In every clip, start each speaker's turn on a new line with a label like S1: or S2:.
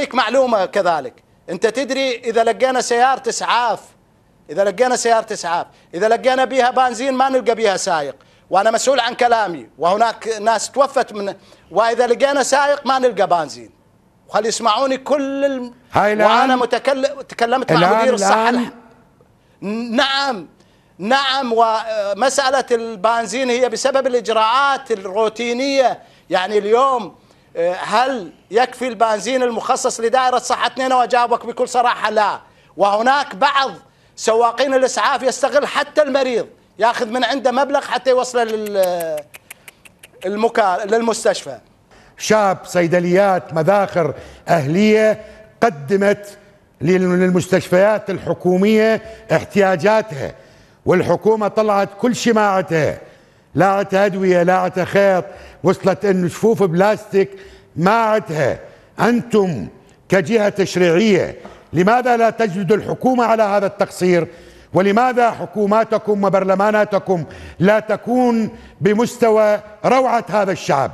S1: أعطيك معلومة كذلك أنت تدري إذا لقينا سيارة إسعاف إذا لقينا سيارة إسعاف إذا لقينا بها بنزين ما نلقى بها سائق وأنا مسؤول عن كلامي وهناك ناس توفت من وإذا لقينا سائق ما نلقى بنزين وخلي يسمعوني كل الم... هاي الآن وأنا متكلم تكلمت مع مدير الصحة نعم نعم ومسألة البنزين هي بسبب الإجراءات الروتينية يعني اليوم آه، هل يكفي البنزين المخصص لدائرة صحة أنا وأجابك بكل صراحة لا وهناك بعض سواقين الإسعاف يستغل حتى المريض ياخذ من عنده مبلغ حتى يوصله للمستشفى
S2: شاب صيدليات مذاخر أهلية قدمت للمستشفيات الحكومية احتياجاتها والحكومة طلعت كل شماعتها لا عت ادويه لا عت خيط وصلت انه شفوف بلاستيك ما عتها انتم كجهه تشريعيه لماذا لا تجلدوا الحكومه على هذا التقصير ولماذا حكوماتكم وبرلماناتكم لا تكون بمستوى روعه هذا الشعب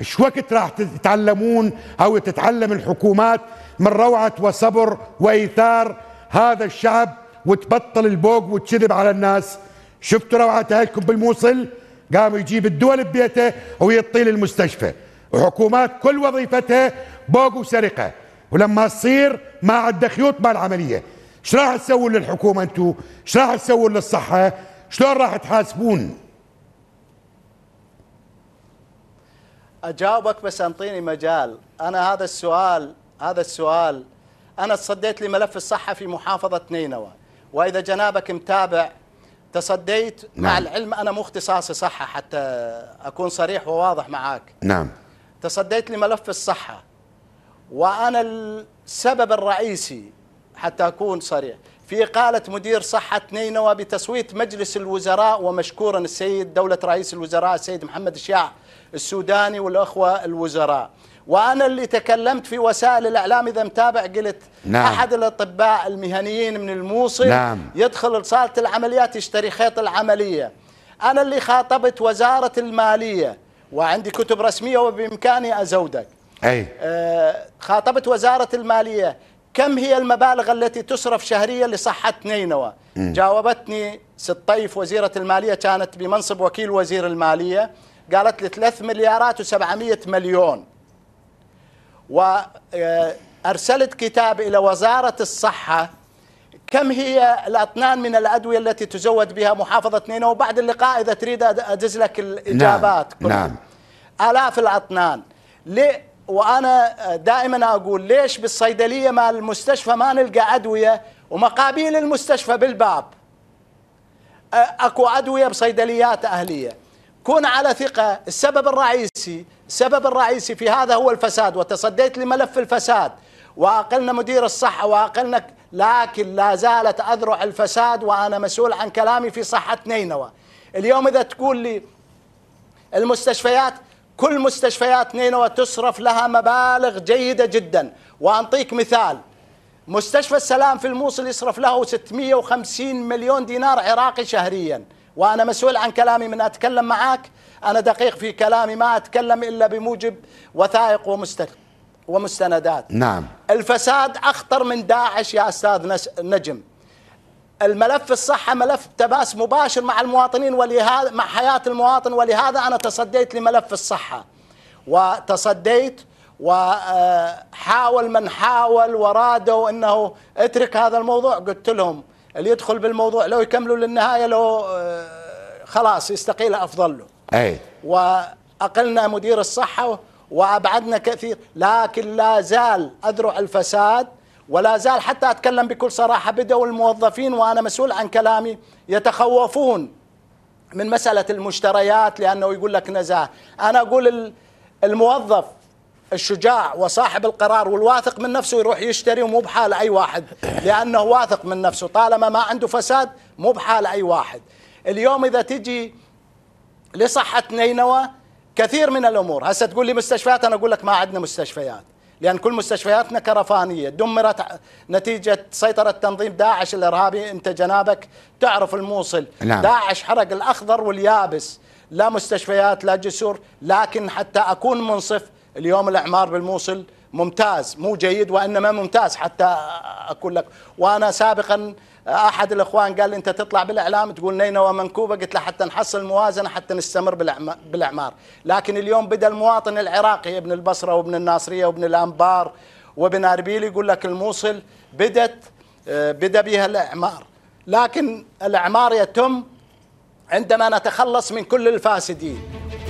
S2: ايش وقت راح تتعلمون او تتعلم الحكومات من روعه وصبر وايثار هذا الشعب وتبطل البوق وتشذب على الناس شفتوا روعه اهلكم بالموصل قام يجيب الدول ببيته ويطيل المستشفى وحكومات كل وظيفتها بوق وسرقة ولما تصير ما عندها خيوط مال عملية ايش راح تسوون للحكومة انتو ايش راح تسوون للصحة شلون راح تحاسبون
S1: اجاوبك بس انطيني مجال انا هذا السؤال هذا السؤال انا تصديت لملف الصحه في محافظه نينوى واذا جنابك متابع تصديت نعم. مع العلم أنا مو اختصاصي صحة حتى أكون صريح وواضح معاك نعم تصديت لملف الصحة وأنا السبب الرئيسي حتى أكون صريح في إقالة مدير صحة نينوى بتصويت مجلس الوزراء ومشكورا السيد دولة رئيس الوزراء السيد محمد الشيع السوداني والأخوة الوزراء وأنا اللي تكلمت في وسائل الإعلام إذا متابع قلت نعم. أحد الأطباء المهنيين من الموصل نعم. يدخل لصالة العمليات يشتري خيط العملية أنا اللي خاطبت وزارة المالية وعندي كتب رسمية وبإمكاني أزودك أي. آه خاطبت وزارة المالية كم هي المبالغ التي تصرف شهريا لصحة نينوى م. جاوبتني سطيف وزيرة المالية كانت بمنصب وكيل وزير المالية قالت لي 3 مليارات و700 مليون وارسلت كتاب الى وزاره الصحه كم هي الاطنان من الادويه التي تزود بها محافظه نينوى وبعد اللقاء اذا تريد ادز لك الاجابات نعم, نعم. الاف الاطنان وانا دائما اقول ليش بالصيدليه مال المستشفى ما نلقى ادويه ومقابيل المستشفى بالباب اكو ادويه بصيدليات اهليه كون على ثقه السبب الرئيسي السبب الرئيسي في هذا هو الفساد وتصديت لملف الفساد واقلنا مدير الصحه واقلنا لكن لا زالت اذرع الفساد وانا مسؤول عن كلامي في صحه نينوى اليوم اذا تقول لي المستشفيات كل مستشفيات نينوى تصرف لها مبالغ جيده جدا وانطيك مثال مستشفى السلام في الموصل يصرف له 650 مليون دينار عراقي شهريا وأنا مسؤول عن كلامي من أتكلم معك أنا دقيق في كلامي ما أتكلم إلا بموجب وثائق ومستند ومستندات نعم الفساد أخطر من داعش يا أستاذ نجم الملف الصحة ملف تباس مباشر مع المواطنين ولهذا مع حياة المواطن ولهذا أنا تصديت لملف الصحة وتصديت وحاول آه، من حاول ورادوا أنه اترك هذا الموضوع قلت لهم اللي يدخل بالموضوع لو يكملوا للنهايه لو آه، خلاص يستقيل افضل له اي واقلنا مدير الصحه وابعدنا كثير لكن لا زال اذرع الفساد ولا زال حتى اتكلم بكل صراحه بدأوا الموظفين وانا مسؤول عن كلامي يتخوفون من مساله المشتريات لانه يقول لك نزاهه انا اقول الموظف الشجاع وصاحب القرار والواثق من نفسه يروح يشتري ومو بحال أي واحد لأنه واثق من نفسه طالما ما عنده فساد مو بحال أي واحد اليوم إذا تجي لصحة نينوى كثير من الأمور هسه تقول لي مستشفيات أنا أقول لك ما عندنا مستشفيات لأن كل مستشفياتنا كرفانية دمرت نتيجة سيطرة تنظيم داعش الإرهابي أنت جنابك تعرف الموصل نعم. داعش حرق الأخضر واليابس لا مستشفيات لا جسور لكن حتى أكون منصف اليوم الاعمار بالموصل ممتاز مو جيد وانما ممتاز حتى اقول لك وانا سابقا احد الاخوان قال لي انت تطلع بالاعلام تقول نينوى منكوبه قلت له حتى نحصل الموازنه حتى نستمر بالاعمار لكن اليوم بدا المواطن العراقي ابن البصره وابن الناصريه وابن الانبار وابن اربيل يقول لك الموصل بدت بدا بها الاعمار لكن الاعمار يتم عندما نتخلص من كل الفاسدين